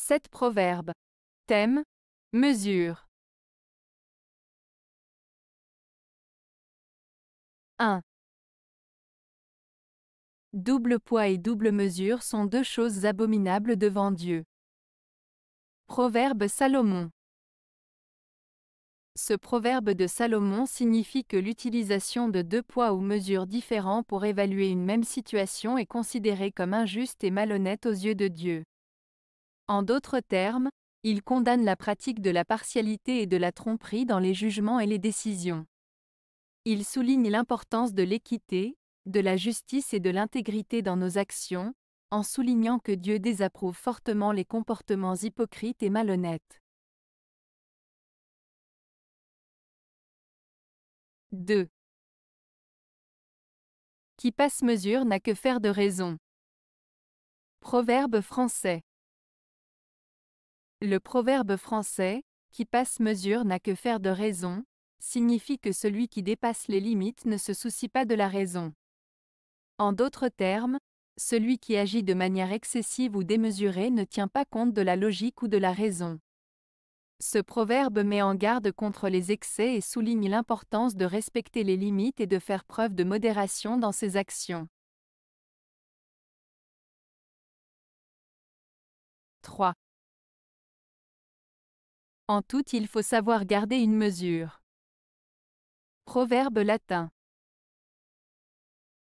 7 proverbes. Thème Mesure 1. Double poids et double mesure sont deux choses abominables devant Dieu. Proverbe Salomon Ce proverbe de Salomon signifie que l'utilisation de deux poids ou mesures différents pour évaluer une même situation est considérée comme injuste et malhonnête aux yeux de Dieu. En d'autres termes, il condamne la pratique de la partialité et de la tromperie dans les jugements et les décisions. Il souligne l'importance de l'équité, de la justice et de l'intégrité dans nos actions, en soulignant que Dieu désapprouve fortement les comportements hypocrites et malhonnêtes. 2. Qui passe mesure n'a que faire de raison. Proverbe français. Le proverbe français, qui passe mesure n'a que faire de raison, signifie que celui qui dépasse les limites ne se soucie pas de la raison. En d'autres termes, celui qui agit de manière excessive ou démesurée ne tient pas compte de la logique ou de la raison. Ce proverbe met en garde contre les excès et souligne l'importance de respecter les limites et de faire preuve de modération dans ses actions. 3. En tout il faut savoir garder une mesure. Proverbe latin.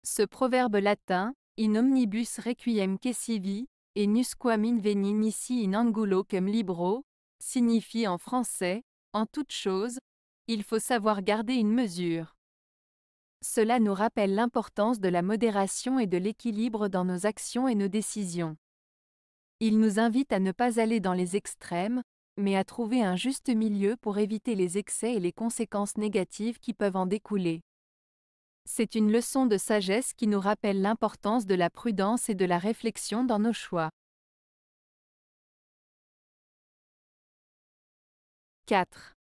Ce proverbe latin, in omnibus requiem quesivi, et nusquam veni nisi in angulo cum libro, signifie en français, en toute chose, il faut savoir garder une mesure. Cela nous rappelle l'importance de la modération et de l'équilibre dans nos actions et nos décisions. Il nous invite à ne pas aller dans les extrêmes, mais à trouver un juste milieu pour éviter les excès et les conséquences négatives qui peuvent en découler. C'est une leçon de sagesse qui nous rappelle l'importance de la prudence et de la réflexion dans nos choix. 4.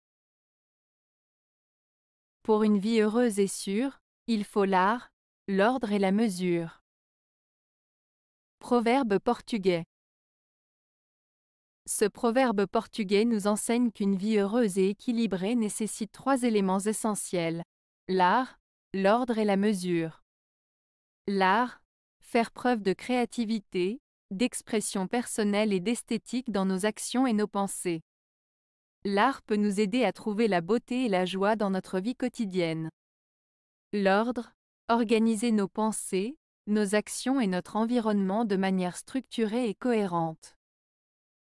Pour une vie heureuse et sûre, il faut l'art, l'ordre et la mesure. Proverbe portugais. Ce proverbe portugais nous enseigne qu'une vie heureuse et équilibrée nécessite trois éléments essentiels. L'art, l'ordre et la mesure. L'art, faire preuve de créativité, d'expression personnelle et d'esthétique dans nos actions et nos pensées. L'art peut nous aider à trouver la beauté et la joie dans notre vie quotidienne. L'ordre, organiser nos pensées, nos actions et notre environnement de manière structurée et cohérente.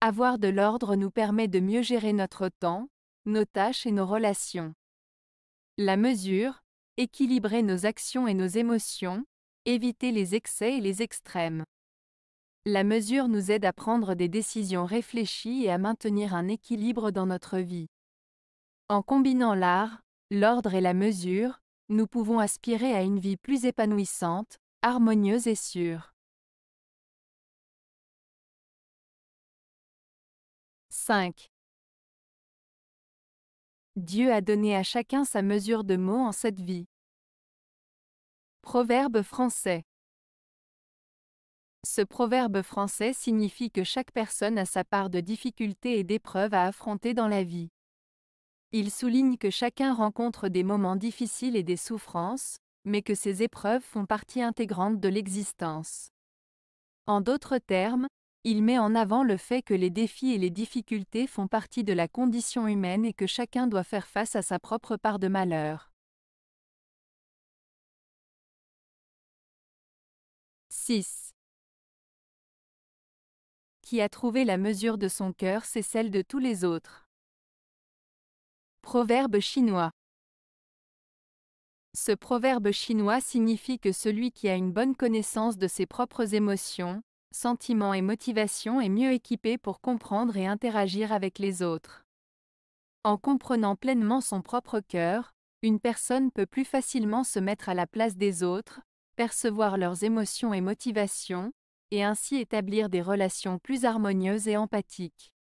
Avoir de l'ordre nous permet de mieux gérer notre temps, nos tâches et nos relations. La mesure, équilibrer nos actions et nos émotions, éviter les excès et les extrêmes. La mesure nous aide à prendre des décisions réfléchies et à maintenir un équilibre dans notre vie. En combinant l'art, l'ordre et la mesure, nous pouvons aspirer à une vie plus épanouissante, harmonieuse et sûre. 5. Dieu a donné à chacun sa mesure de mots en cette vie. Proverbe français. Ce proverbe français signifie que chaque personne a sa part de difficultés et d'épreuves à affronter dans la vie. Il souligne que chacun rencontre des moments difficiles et des souffrances, mais que ces épreuves font partie intégrante de l'existence. En d'autres termes, il met en avant le fait que les défis et les difficultés font partie de la condition humaine et que chacun doit faire face à sa propre part de malheur. 6. Qui a trouvé la mesure de son cœur, c'est celle de tous les autres. Proverbe chinois. Ce proverbe chinois signifie que celui qui a une bonne connaissance de ses propres émotions, sentiments et motivations est mieux équipé pour comprendre et interagir avec les autres. En comprenant pleinement son propre cœur, une personne peut plus facilement se mettre à la place des autres, percevoir leurs émotions et motivations, et ainsi établir des relations plus harmonieuses et empathiques.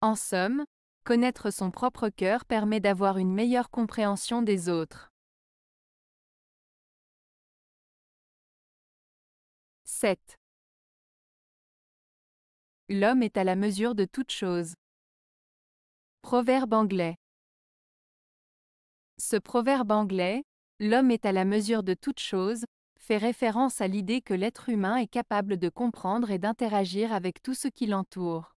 En somme, connaître son propre cœur permet d'avoir une meilleure compréhension des autres. 7. L'homme est à la mesure de toute chose. Proverbe anglais. Ce proverbe anglais, l'homme est à la mesure de toute chose, fait référence à l'idée que l'être humain est capable de comprendre et d'interagir avec tout ce qui l'entoure.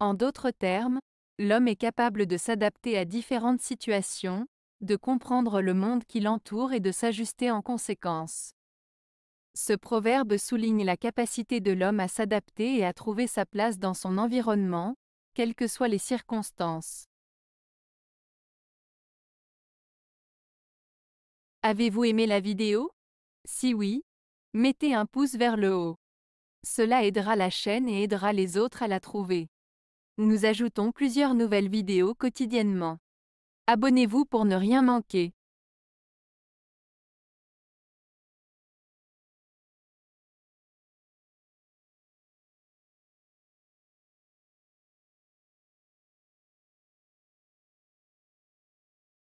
En d'autres termes, l'homme est capable de s'adapter à différentes situations, de comprendre le monde qui l'entoure et de s'ajuster en conséquence. Ce proverbe souligne la capacité de l'homme à s'adapter et à trouver sa place dans son environnement, quelles que soient les circonstances. Avez-vous aimé la vidéo Si oui, mettez un pouce vers le haut. Cela aidera la chaîne et aidera les autres à la trouver. Nous ajoutons plusieurs nouvelles vidéos quotidiennement. Abonnez-vous pour ne rien manquer.